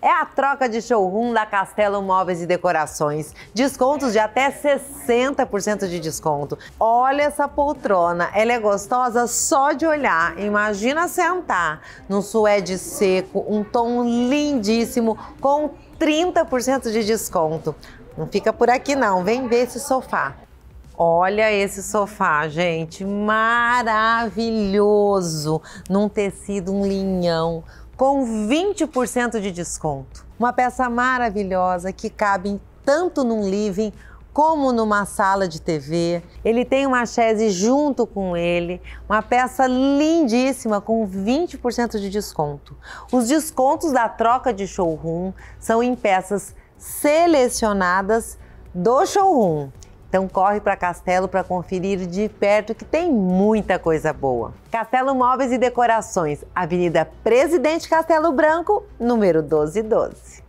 É a troca de showroom da Castelo Móveis e Decorações. Descontos de até 60% de desconto. Olha essa poltrona, ela é gostosa só de olhar. Imagina sentar num suede seco, um tom lindíssimo, com 30% de desconto. Não fica por aqui não, vem ver esse sofá. Olha esse sofá, gente, maravilhoso, num tecido um linhão, com 20% de desconto. Uma peça maravilhosa que cabe tanto num living como numa sala de TV. Ele tem uma chaise junto com ele, uma peça lindíssima com 20% de desconto. Os descontos da troca de showroom são em peças selecionadas do showroom. Então corre para Castelo para conferir de perto que tem muita coisa boa. Castelo Móveis e Decorações, Avenida Presidente Castelo Branco, número 1212.